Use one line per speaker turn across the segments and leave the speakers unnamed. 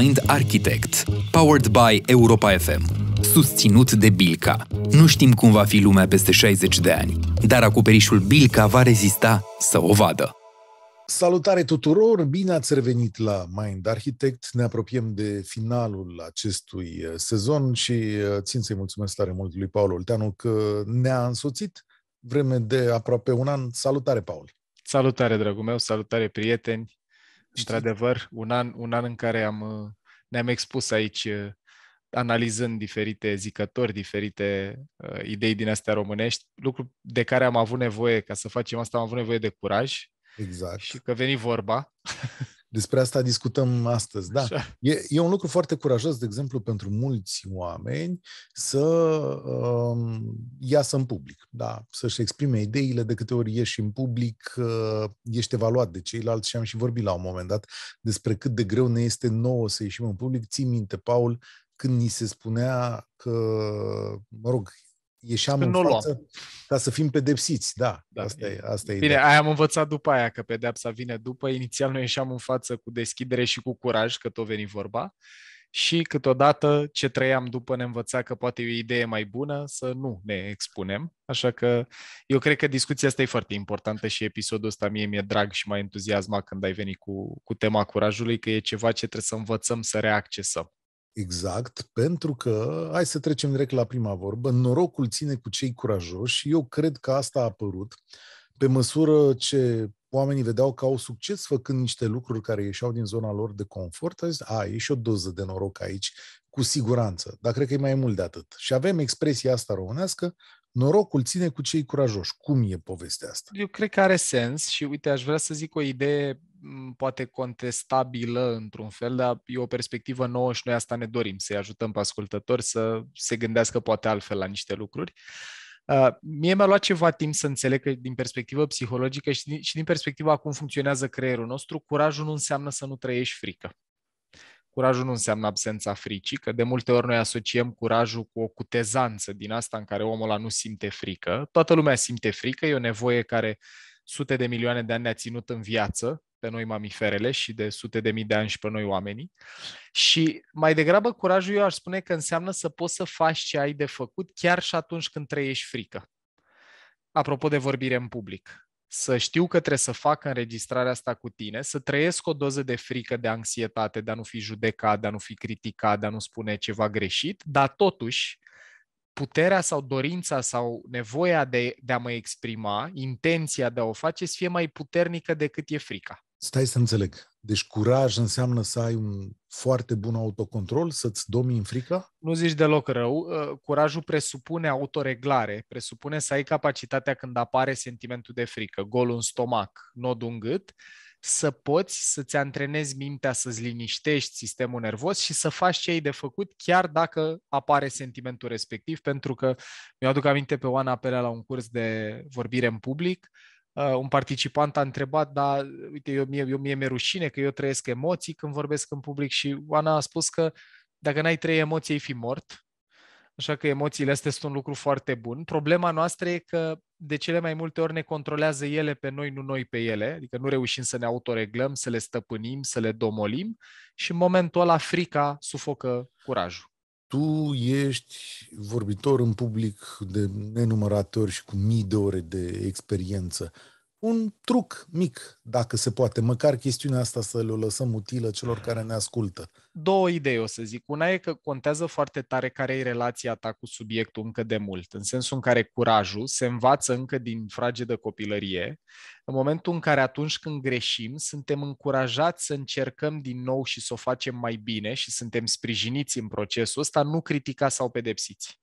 Mind Architect, powered by Europa FM, susținut de Bilca. Nu știm cum va fi lumea peste 60 de ani, dar acoperișul Bilca va rezista să o vadă.
Salutare tuturor! Bine ați revenit la Mind Architect. Ne apropiem de finalul acestui uh, sezon și uh, țin să-i mulțumesc tare mult lui Paul Olteanu că ne-a însoțit vreme de aproape un an. Salutare, Paul!
Salutare, dragul meu! Salutare, prieteni! într-adevăr, un an, un an în care am, uh, ne-am expus aici uh, analizând diferite zicători, diferite uh, idei din astea românești, lucru de care am avut nevoie ca să facem asta, am avut nevoie de curaj. Exact. Și că veni vorba.
Despre asta discutăm astăzi, da. E, e un lucru foarte curajos, de exemplu, pentru mulți oameni să um, iasă în public, da, să-și exprime ideile. De câte ori ieși în public, uh, ești evaluat de ceilalți și am și vorbit la un moment dat despre cât de greu ne este nouă să ieșim în public. Ții minte, Paul, când ni se spunea că, mă rog, ieșeam Când în față luam. ca să fim pedepsiți, da. da asta e, asta e Bine, aia
am învățat după aia, că pedepsa vine după. Inițial noi ieșeam în față cu deschidere și cu curaj, că tot veni vorba. Și câteodată ce trăiam după ne învăța că poate e o idee mai bună să nu ne expunem. Așa că eu cred că discuția asta e foarte importantă și episodul ăsta mie mi-e drag și m-a entuziasmat când ai venit cu, cu tema curajului, că e ceva ce trebuie să învățăm să reaccesăm.
Exact, pentru că, hai să trecem direct la prima vorbă, norocul ține cu cei curajoși și eu cred că asta a apărut pe măsură ce oamenii vedeau că au succes făcând niște lucruri care ieșeau din zona lor de confort, a zis, a, e și o doză de noroc aici, cu siguranță, dar cred că e mai mult de atât. Și avem expresia asta românească, norocul ține cu cei curajoși. Cum e povestea asta?
Eu cred că are sens și, uite, aș vrea să zic o idee poate contestabilă într-un fel, dar e o perspectivă nouă și noi asta ne dorim, să-i ajutăm pe ascultători să se gândească poate altfel la niște lucruri. Uh, mie mi-a luat ceva timp să înțeleg că din perspectivă psihologică și din, și din perspectiva cum funcționează creierul nostru, curajul nu înseamnă să nu trăiești frică. Curajul nu înseamnă absența fricii, că de multe ori noi asociem curajul cu o cutezanță din asta în care omul ăla nu simte frică. Toată lumea simte frică, e o nevoie care sute de milioane de ani ne-a ținut în viață, pe noi mamiferele și de sute de mii de ani și pe noi oamenii. Și mai degrabă curajul eu aș spune că înseamnă să poți să faci ce ai de făcut chiar și atunci când trăiești frică. Apropo de vorbire în public să știu că trebuie să fac înregistrarea asta cu tine, să trăiesc o doză de frică, de anxietate, de a nu fi judecat, de a nu fi criticat, de a nu spune ceva greșit, dar totuși puterea sau dorința sau nevoia de, de a mă exprima, intenția de a o face să fie mai puternică decât e frica.
Stai să înțeleg. Deci curaj înseamnă să ai un foarte bun autocontrol, să-ți domini frica?
Nu zici deloc rău. Uh, curajul presupune autoreglare, presupune să ai capacitatea când apare sentimentul de frică, gol în stomac, nodul în gât, să poți să-ți antrenezi mintea să-ți liniștești sistemul nervos și să faci ce ai de făcut chiar dacă apare sentimentul respectiv, pentru că mi-aduc aminte pe Oana Pelea la un curs de vorbire în public, uh, Uh, un participant a întrebat, dar uite, eu, mie, eu, mie mi-e rușine că eu trăiesc emoții când vorbesc în public și Oana a spus că dacă n-ai trei emoții, ai fi mort. Așa că emoțiile astea sunt un lucru foarte bun. Problema noastră e că de cele mai multe ori ne controlează ele pe noi, nu noi pe ele, adică nu reușim să ne autoreglăm, să le stăpânim, să le domolim și în momentul ăla frica sufocă curajul
tu ești vorbitor în public de nenumărate ori și cu mii de ore de experiență un truc mic, dacă se poate, măcar chestiunea asta să le lăsăm utilă celor care ne ascultă.
Două idei, o să zic. Una e că contează foarte tare care e relația ta cu subiectul încă de mult, în sensul în care curajul se învață încă din fragedă copilărie, în momentul în care atunci când greșim, suntem încurajați să încercăm din nou și să o facem mai bine și suntem sprijiniți în procesul ăsta, nu critica sau pedepsiți.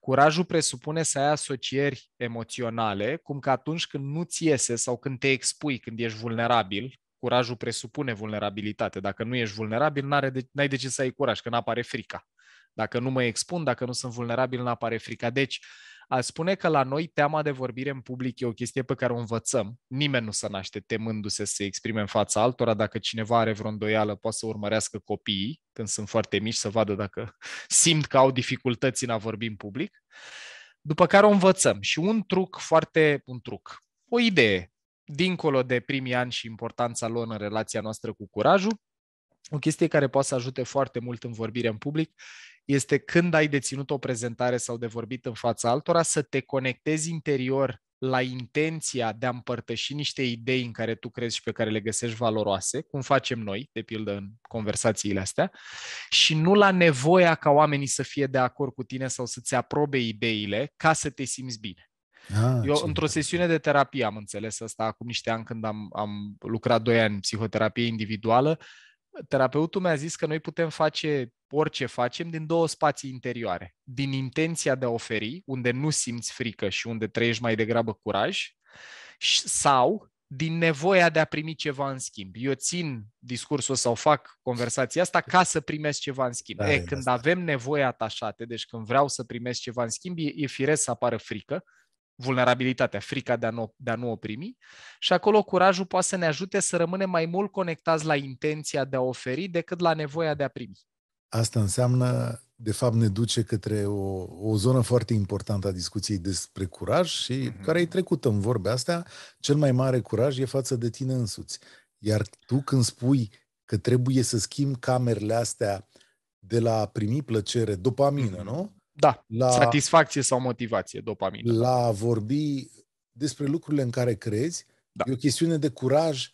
Curajul presupune să ai asocieri emoționale, cum că atunci când nu ți iese sau când te expui, când ești vulnerabil, curajul presupune vulnerabilitate. Dacă nu ești vulnerabil, n-are de, n-ai de ce să ai curaj, că nu apare frica. Dacă nu mă expun, dacă nu sunt vulnerabil, nu apare frica. Deci, uh, a spune că la noi teama de vorbire în public e o chestie pe care o învățăm. Nimeni nu se naște temându-se să se exprime în fața altora. Dacă cineva are vreo îndoială, poate să urmărească copiii când sunt foarte mici, să vadă dacă simt că au dificultăți în a vorbi în public. După care o învățăm. Și un truc foarte, un truc, o idee, dincolo de primii ani și importanța lor în relația noastră cu curajul, o chestie care poate să ajute foarte mult în vorbire în public este când ai deținut o prezentare sau de vorbit în fața altora, să te conectezi interior la intenția de a împărtăși niște idei în care tu crezi și pe care le găsești valoroase, cum facem noi, de pildă în conversațiile astea, și nu la nevoia ca oamenii să fie de acord cu tine sau să-ți aprobe ideile ca să te simți bine.
Ah, Eu, într-o
sesiune de terapie, am înțeles asta acum niște ani când am, am lucrat doi ani în psihoterapie individuală, uh, terapeutul mi-a zis că noi putem face orice facem din două spații interioare. Din intenția de a oferi, unde nu simți frică și unde trăiești mai degrabă curaj, sau din nevoia de a primi ceva în schimb. Eu țin discursul sau fac conversația asta ca să primesc ceva în schimb. Da, e, când asta. avem nevoie atașate, deci când vreau să primesc ceva în schimb, e, e firesc să apară frică, vulnerabilitatea, frica de a, nu, de a nu o primi și acolo curajul poate să ne ajute să rămânem mai mult conectați la intenția de a oferi decât la nevoia de a primi.
Asta înseamnă, de fapt, ne duce către o, o zonă foarte importantă a discuției despre curaj și mm-hmm. care e trecută în vorbe astea. Cel mai mare curaj e față de tine însuți. Iar tu când spui că trebuie să schimbi camerele astea de la a primi plăcere, dopamină, mm-hmm. nu? Da, la,
satisfacție sau motivație, dopamină. La
a vorbi despre lucrurile în care crezi, da. e o chestiune de curaj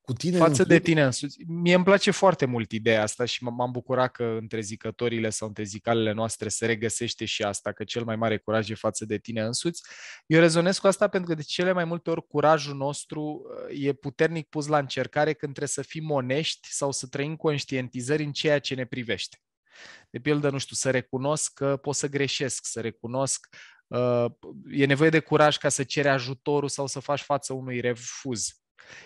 cu tine Față de tine însuți. Mie
îmi place foarte mult ideea asta și m-am bucurat că între zicătorile sau între zicalele noastre se regăsește și asta, că cel mai mare curaj e față de tine însuți. Eu rezonez cu asta pentru că de cele mai multe ori curajul nostru uh, e puternic pus la încercare când trebuie să fim onești sau să trăim conștientizări în ceea ce ne privește. De pildă, nu știu, să recunosc că pot să greșesc, să recunosc uh, E nevoie de curaj ca să ceri ajutorul sau să faci față unui refuz.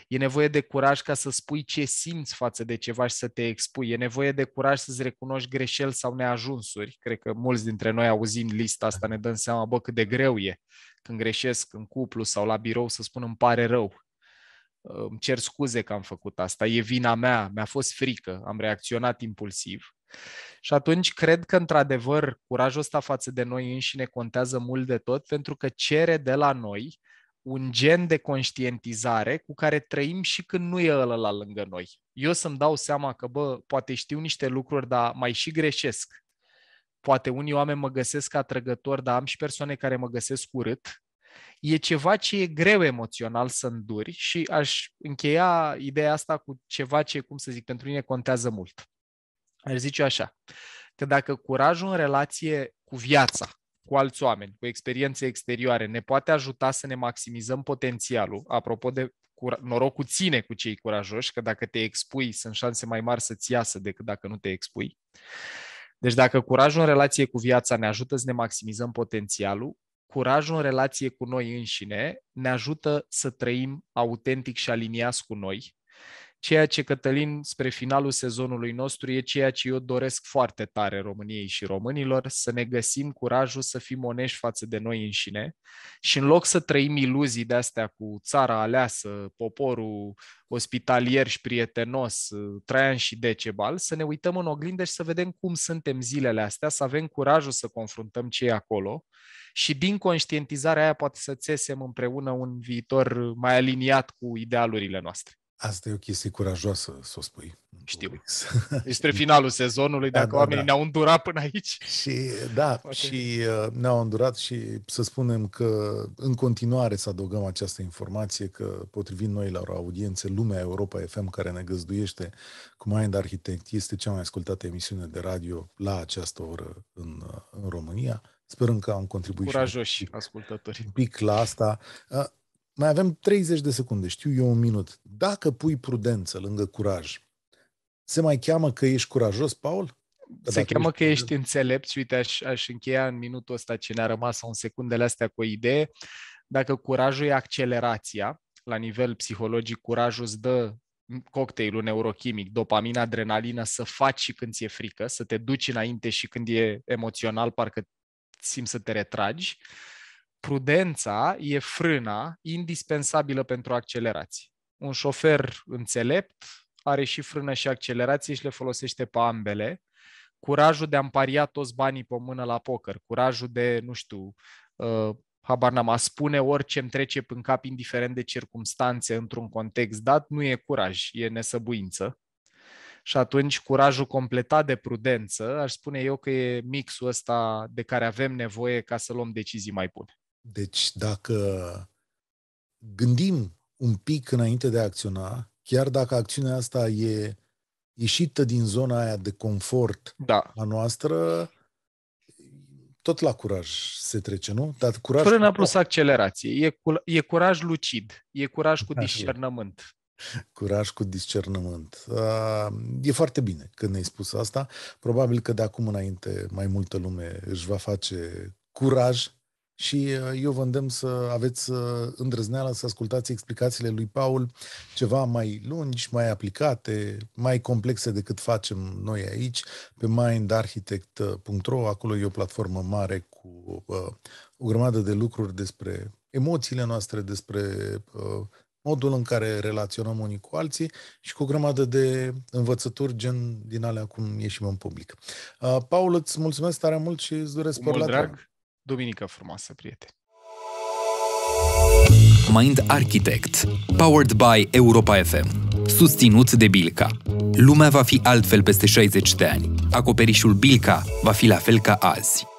E nevoie de curaj ca să spui ce simți față de ceva și să te expui. E nevoie de curaj să-ți recunoști greșeli sau neajunsuri. Cred că mulți dintre noi auzim lista asta, ne dăm seama, bă, cât de greu e când greșesc în cuplu sau la birou să spun îmi pare rău. Îmi cer scuze că am făcut asta, e vina mea, mi-a fost frică, am reacționat impulsiv. Și atunci cred că, într-adevăr, curajul ăsta față de noi înșine contează mult de tot, pentru că cere de la noi un gen de conștientizare cu care trăim și când nu e ăla la lângă noi. Eu să-mi dau seama că, bă, poate știu niște lucruri, dar mai și greșesc. Poate unii oameni mă găsesc atrăgător, dar am și persoane care mă găsesc urât. E ceva ce e greu emoțional să înduri și aș încheia ideea asta cu ceva ce, cum să zic, pentru mine contează mult. Ar zice așa, că dacă curajul în relație cu viața, cu alți oameni, cu experiențe exterioare, ne poate ajuta să ne maximizăm potențialul, apropo de cura- norocul ține cu cei curajoși, că dacă te expui, sunt șanse mai mari să-ți iasă decât dacă nu te expui. Deci dacă curajul în relație cu viața ne ajută să ne maximizăm potențialul, curajul în relație cu noi înșine ne ajută să trăim autentic și aliniați cu noi ceea ce, Cătălin, spre finalul sezonului nostru e ceea ce eu doresc foarte tare României și românilor, să ne găsim curajul să fim onești față de noi înșine și în loc să trăim iluzii de astea cu țara aleasă, poporul ospitalier și prietenos, Traian și Decebal, să ne uităm în oglindă și să vedem cum suntem zilele astea, să avem curajul să confruntăm ce e acolo și din conștientizarea aia poate să țesem împreună un viitor mai aliniat cu idealurile noastre.
Asta e o chestie curajoasă să o spui. Știu.
Deci spre finalul sezonului, da, dacă da, oamenii da. ne-au
îndurat până aici. Și da, Poate. și uh, ne-au îndurat și să spunem că în continuare să adăugăm această informație că potrivit noi la o audiență, lumea Europa FM care ne găzduiește cu Mind Architect este cea mai ascultată emisiune de radio la această oră în, uh, în România. Sperăm că am contribuit Curajoși
și ascultători. un
pic la asta. Uh, mai avem 30 de secunde, știu eu un minut. Dacă pui prudență lângă curaj, se mai cheamă că ești curajos, Paul? Se se cheamă
ești că ești înțelept și uite, aș, aș încheia în minutul ăsta ce ne-a rămas sau în secundele astea cu o idee. Dacă curajul e accelerația, la nivel psihologic, curajul îți dă cocktailul neurochimic, dopamina, adrenalina să faci și când ți-e frică, să te duci înainte și când e emoțional, parcă simți să te retragi. Uh, prudența e frâna indispensabilă pentru accelerație. Un șofer înțelept are și frână și accelerație și le folosește pe ambele. Curajul de a împaria toți banii pe mână la poker, curajul de, nu știu, uh, habar n-am, a spune orice îmi trece în cap, indiferent de circumstanțe, într-un context dat, nu e curaj, e nesăbuință. Și atunci curajul completat de prudență, aș spune eu că e mixul ăsta de care avem nevoie ca să luăm decizii mai bune.
Deci dacă gândim un pic înainte de a acționa, chiar dacă acțiunea asta e ieșită din zona aia de confort da. a noastră, tot la curaj se trece, nu? Dar curaj Fără plus accelerație. E, cu, e curaj
lucid. E curaj cu discernământ.
Curaj cu discernământ. Ah, e foarte bine că ne-ai spus asta. Probabil că de acum înainte mai multă lume își va face curaj și uh, eu vă îndemn să aveți uh, îndrăzneala să ascultați explicațiile lui Paul ceva mai lungi, mai aplicate, mai complexe decât facem noi aici pe mindarchitect.ro. Acolo e o platformă mare cu uh, o grămadă de lucruri despre emoțiile noastre, despre uh, modul în care relaționăm unii cu alții și cu o grămadă de învățături gen din alea cum ieșim în public. Uh, Paul, îți mulțumesc tare mult și îți doresc spor la drag. Tău
duminică frumoasă, prieteni! Mind Architect, powered by Europa FM, susținut de Bilca. Lumea va fi altfel peste 60 de ani. Acoperișul Bilca va fi la fel ca azi.